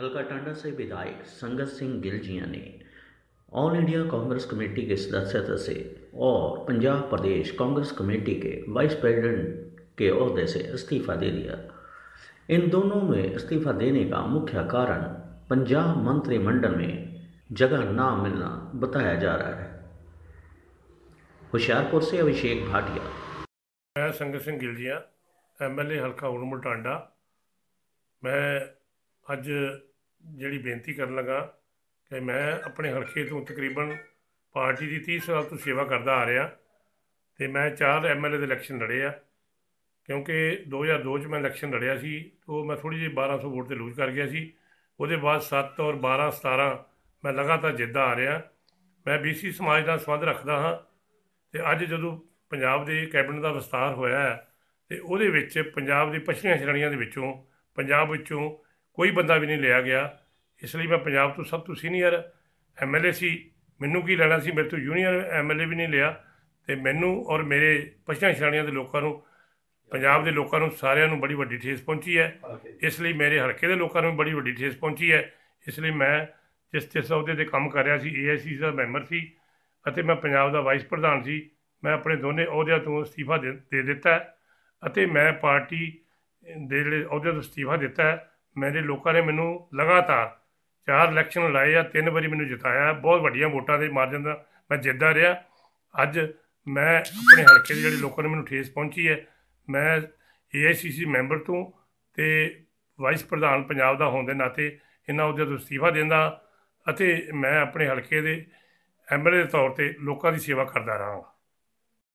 हल्का टांडा से विधायक संगत सिंह गिलजिया ने ऑल इंडिया कांग्रेस कमेटी के सदस्यता से और पंजाब प्रदेश कांग्रेस कमेटी के वाइस प्रेसिडेंट के अहदे से इस्तीफा दे दिया इन दोनों में इस्तीफा देने का मुख्य कारण पंजाब मंत्रिमंडल में जगह ना मिलना बताया जा रहा है होशियारपुर से अभिषेक भाटिया मैं संगत सिंह गिलजिया एमएलए हल्का उड़मुड़ टांडा मैं अज ਜਿਹੜੀ ਬੇਨਤੀ ਕਰਨ ਲੱਗਾ ਕਿ ਮੈਂ ਆਪਣੇ ਹਲਕੇ ਤੋਂ ਤਕਰੀਬਨ ਪਾਰਟੀ ਦੀ 30 ਸਾਲ ਤੋਂ ਸੇਵਾ ਕਰਦਾ ਆ ਰਿਹਾ ਤੇ ਮੈਂ ਚਾਰ ਐਮਐਲਏ ਦੇ ਇਲੈਕਸ਼ਨ ਲੜੇ ਆ ਕਿਉਂਕਿ 2002 ਚ ਮੈਂ ਇਲੈਕਸ਼ਨ ਲੜਿਆ ਸੀ ਉਹ ਮੈਂ ਥੋੜੀ ਜਿਹੀ 1200 ਵੋਟ ਤੇ ਲੂਜ਼ ਕਰ ਗਿਆ ਸੀ ਉਹਦੇ ਬਾਅਦ 7 ਔਰ 12 17 ਮੈਂ ਲਗਾਤਾਰ ਜਿੱਤਦਾ ਆ ਰਿਹਾ ਮੈਂ ਬੀਸੀ ਸਮਾਜ ਨਾਲ ਸੰਬੰਧ ਰੱਖਦਾ ਹਾਂ ਤੇ ਅੱਜ ਜਦੋਂ ਪੰਜਾਬ ਦੇ ਕੈਬਨਿਟ ਦਾ ਵਿਸਤਾਰ ਹੋਇਆ ਹੈ ਤੇ ਉਹਦੇ ਵਿੱਚ ਪੰਜਾਬ ਦੀ ਪਛੜੀਆਂ ਸ਼੍ਰੇਣੀਆਂ ਦੇ ਵਿੱਚੋਂ ਪੰਜਾਬ ਵਿੱਚੋਂ ਕੋਈ ਬੰਦਾ ਵੀ ਨਹੀਂ ਲਿਆ ਗਿਆ ਇਸ ਲਈ ਮੈਂ ਪੰਜਾਬ ਤੋਂ ਸਭ ਤੋਂ ਸੀਨੀਅਰ ਐਮਐਲਏ ਸੀ ਮੈਨੂੰ ਕੀ ਲੈਣਾ ਸੀ ਮੇਰੇ ਤੋਂ ਜੂਨੀਅਰ ਐਮਐਲਏ ਵੀ ਨਹੀਂ ਲਿਆ ਤੇ ਮੈਨੂੰ ਔਰ ਮੇਰੇ ਪਛੜੀਆਂ ਸ਼੍ਰੇਣੀਆਂ ਦੇ ਲੋਕਾਂ ਨੂੰ ਪੰਜਾਬ ਦੇ ਲੋਕਾਂ ਨੂੰ ਸਾਰਿਆਂ ਨੂੰ ਬੜੀ ਵੱਡੀ ਠੇਸ ਪਹੁੰਚੀ ਹੈ ਇਸ ਲਈ ਮੇਰੇ ਹਲਕੇ ਦੇ ਲੋਕਾਂ ਨੂੰ ਬੜੀ ਵੱਡੀ ਠੇਸ ਪਹੁੰਚੀ ਹੈ ਇਸ ਲਈ ਮੈਂ ਜਿਸ ਜਿਸ ਅਹੁਦੇ ਤੇ ਕੰਮ ਕਰ ਰਿਹਾ ਸੀ ਏਆਈਸੀ ਦਾ ਮੈਂਬਰ ਸੀ ਅਤੇ ਮੈਂ ਪੰਜਾਬ ਦਾ ਵਾਈਸ ਪ੍ਰਧਾਨ ਸੀ ਮੈਂ ਆਪਣੇ ਦੋਨੇ ਅਹੁਦਿਆਂ ਤੋਂ ਅਸਤੀਫਾ ਦੇ ਦਿੱਤਾ ਅਤੇ ਮੈਂ ਪਾਰਟੀ ਦੇ ਜਿਹੜੇ ਅਹੁਦੇ ਤੋਂ ਅਸਤੀਫਾ ਦਿੱਤਾ ਮੇਰੇ ਲੋਕਾਂ ਨੇ ਮੈਨੂੰ ਲਗਾਤਾਰ ਚਾਰ ਇਲੈਕਸ਼ਨ ਲਾਏ ਆ ਤਿੰਨ ਵਾਰੀ ਮੈਨੂੰ ਜਿਤਾਇਆ ਬਹੁਤ ਵੱਡੀਆਂ ਵੋਟਾਂ ਦੇ ਮਾਰਜਨ ਦਾ ਮੈਂ ਜਿੱਤਦਾ ਰਿਹਾ ਅੱਜ ਮੈਂ ਆਪਣੇ ਹਲਕੇ ਦੇ ਜਿਹੜੇ ਲੋਕਾਂ ਨੇ ਮੈਨੂੰ ਠੇਸ ਪਹੁੰਚੀ ਹੈ ਮੈਂ ਏਆਈਸੀਸੀ ਮੈਂਬਰ ਤੋਂ ਤੇ ਵਾਈਸ ਪ੍ਰਧਾਨ ਪੰਜਾਬ ਦਾ ਹੋਣ ਦੇ ਨਾਤੇ ਇਹਨਾਂ ਉਹਦੇ ਤੋਂ ਅਸਤੀਫਾ ਦਿੰਦਾ ਅਤੇ ਮੈਂ ਆਪਣੇ ਹਲਕੇ ਦੇ ਐਮਐਲਏ ਦੇ ਤੌਰ ਤੇ ਲੋਕਾਂ ਦੀ ਸੇਵਾ ਕਰਦਾ ਰਹਾਂਗਾ